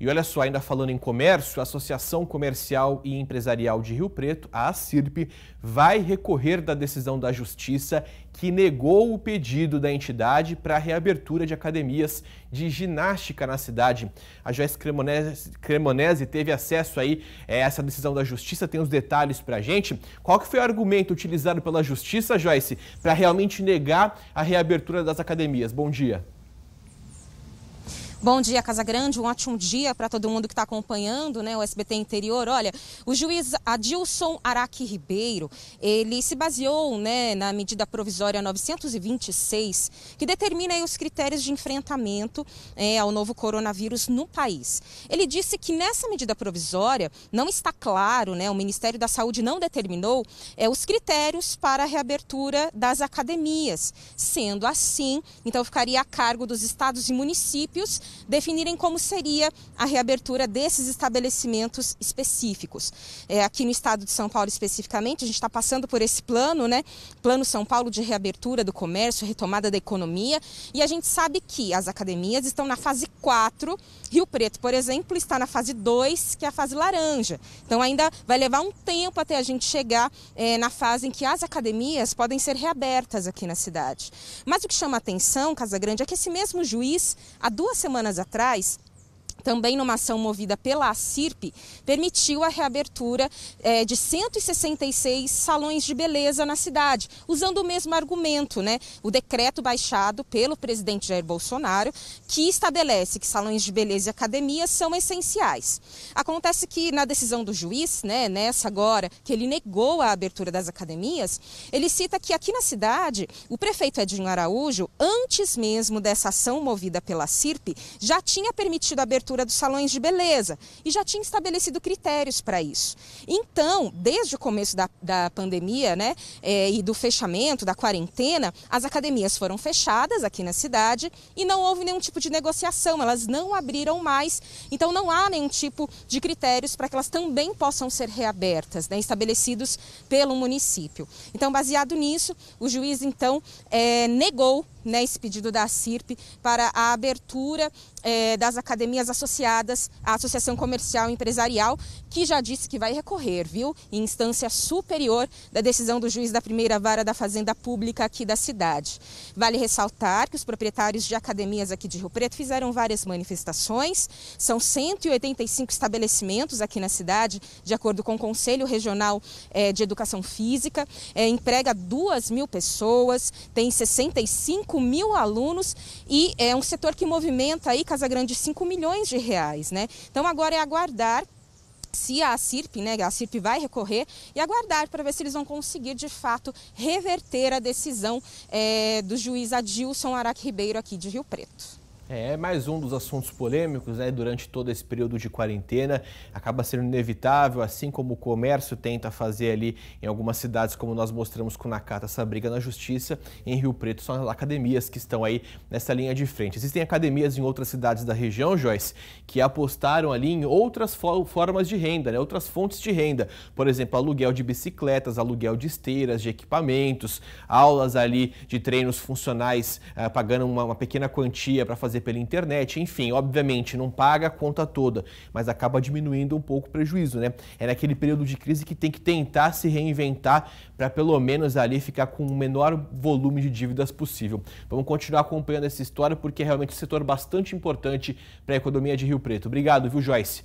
E olha só, ainda falando em comércio, a Associação Comercial e Empresarial de Rio Preto, a ACIRP, vai recorrer da decisão da Justiça que negou o pedido da entidade para a reabertura de academias de ginástica na cidade. A Joyce Cremonese, Cremonese teve acesso aí eh, a essa decisão da Justiça, tem os detalhes para a gente. Qual que foi o argumento utilizado pela Justiça, Joyce, para realmente negar a reabertura das academias? Bom dia. Bom dia, Casa Grande. Um ótimo dia para todo mundo que está acompanhando né, o SBT Interior. Olha, o juiz Adilson Araque Ribeiro, ele se baseou né, na medida provisória 926, que determina os critérios de enfrentamento é, ao novo coronavírus no país. Ele disse que nessa medida provisória não está claro, né, o Ministério da Saúde não determinou é, os critérios para a reabertura das academias. Sendo assim, então ficaria a cargo dos estados e municípios definirem como seria a reabertura desses estabelecimentos específicos. É, aqui no estado de São Paulo, especificamente, a gente está passando por esse plano, né? Plano São Paulo de reabertura do comércio, retomada da economia. E a gente sabe que as academias estão na fase 4. Rio Preto, por exemplo, está na fase 2, que é a fase laranja. Então ainda vai levar um tempo até a gente chegar é, na fase em que as academias podem ser reabertas aqui na cidade. Mas o que chama atenção, Casa Grande, é que esse mesmo juiz, há duas semanas, semanas atrás, também numa ação movida pela CIRP, permitiu a reabertura é, de 166 salões de beleza na cidade, usando o mesmo argumento, né? O decreto baixado pelo presidente Jair Bolsonaro, que estabelece que salões de beleza e academias são essenciais. Acontece que na decisão do juiz, né, nessa agora, que ele negou a abertura das academias, ele cita que aqui na cidade, o prefeito Edinho Araújo, antes mesmo dessa ação movida pela CIRP, já tinha permitido a abertura abertura dos salões de beleza e já tinha estabelecido critérios para isso. Então, desde o começo da, da pandemia né, é, e do fechamento, da quarentena, as academias foram fechadas aqui na cidade e não houve nenhum tipo de negociação, elas não abriram mais, então não há nenhum tipo de critérios para que elas também possam ser reabertas, né, estabelecidos pelo município. Então, baseado nisso, o juiz então é, negou né, esse pedido da CIRP para a abertura eh, das academias associadas à Associação Comercial e Empresarial, que já disse que vai recorrer, viu, em instância superior da decisão do juiz da primeira vara da Fazenda Pública aqui da cidade. Vale ressaltar que os proprietários de academias aqui de Rio Preto fizeram várias manifestações, são 185 estabelecimentos aqui na cidade, de acordo com o Conselho Regional eh, de Educação Física, eh, emprega 2 mil pessoas, tem 65 5 mil alunos e é um setor que movimenta aí Casa Grande 5 milhões de reais, né? Então agora é aguardar se a CIRP, né, a CIRP vai recorrer e aguardar para ver se eles vão conseguir de fato reverter a decisão é, do juiz Adilson Araque Ribeiro aqui de Rio Preto. É, mais um dos assuntos polêmicos, né? Durante todo esse período de quarentena, acaba sendo inevitável, assim como o comércio tenta fazer ali em algumas cidades, como nós mostramos com o Nakata, essa briga na justiça. Em Rio Preto, são as academias que estão aí nessa linha de frente. Existem academias em outras cidades da região, Joyce, que apostaram ali em outras fo formas de renda, né? Outras fontes de renda. Por exemplo, aluguel de bicicletas, aluguel de esteiras, de equipamentos, aulas ali de treinos funcionais, eh, pagando uma, uma pequena quantia para fazer fazer pela internet, enfim, obviamente não paga a conta toda, mas acaba diminuindo um pouco o prejuízo, né? É naquele período de crise que tem que tentar se reinventar para pelo menos ali ficar com o menor volume de dívidas possível. Vamos continuar acompanhando essa história porque é realmente um setor bastante importante para a economia de Rio Preto. Obrigado, viu, Joyce?